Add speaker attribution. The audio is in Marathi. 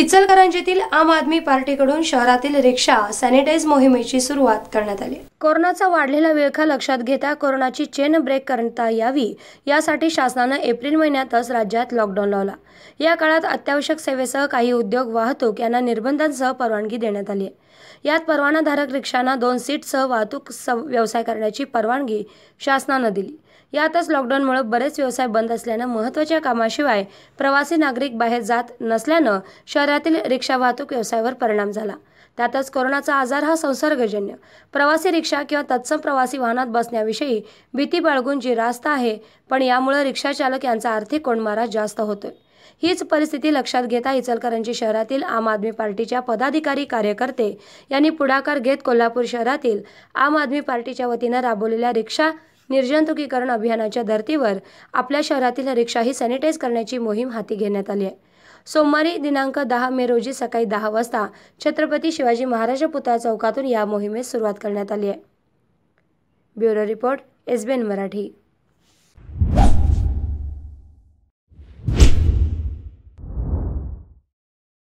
Speaker 1: इचलकरंजीतील आम आदमी पार्टीकडून शहरातील रिक्षा सॅनिटाईज मोहिमेची सुरुवात करण्यात आली कोरोनाचा वाढलेला विळखा लक्षात घेता कोरोनाची चेन ब्रेक करता यावी यासाठी शासनानं एप्रिल महिन्यातच राज्यात लॉकडाऊन लावला या काळात अत्यावश्यक सेवेसह काही उद्योग वाहतूक यांना निर्बंधांसह परवानगी देण्यात आली आहे यात परवानाधारक रिक्षांना दोन सीटसह वाहतूक व्यवसाय करण्याची परवानगी शासनानं दिली यातच लॉकडाऊनमुळे बरेच व्यवसाय बंद असल्यानं महत्त्वाच्या कामाशिवाय प्रवासी नागरिक बाहेर जात नसल्यानं शहर शहरातील रिक्षा वाहतूक व्यवसायावर परिणाम झाला त्यातच कोरोनाचा आजार हा संसर्गजन्य प्रवासी रिक्षा किंवा तत्सम प्रवासी वाहनात बसण्याविषयी भीती बाळगून जी रास्त आहे पण यामुळे रिक्षाचालक यांचा आर्थिक कोंडमारा जास्त होतोय हीच परिस्थिती लक्षात घेता इचलकरंजी शहरातील आम आदमी पार्टीच्या पदाधिकारी कार्यकर्ते यांनी पुढाकार घेत कोल्हापूर शहरातील आम आदमी पार्टीच्या वतीनं राबवलेल्या रिक्षा निर्जंतुकीकरण अभियानाच्या धर्तीवर आपल्या शहरातील रिक्षाही सॅनिटाईज करण्याची मोहीम हाती घेण्यात आली आहे सोमवारी दिनांक दहा मे रोजी सकाळी दहा वाजता छत्रपती शिवाजी महाराज पुतळा चौकातून या मोहिमेस सुरुवात करण्यात आली आहे ब्युरो रिपोर्ट एसबीएन मराठी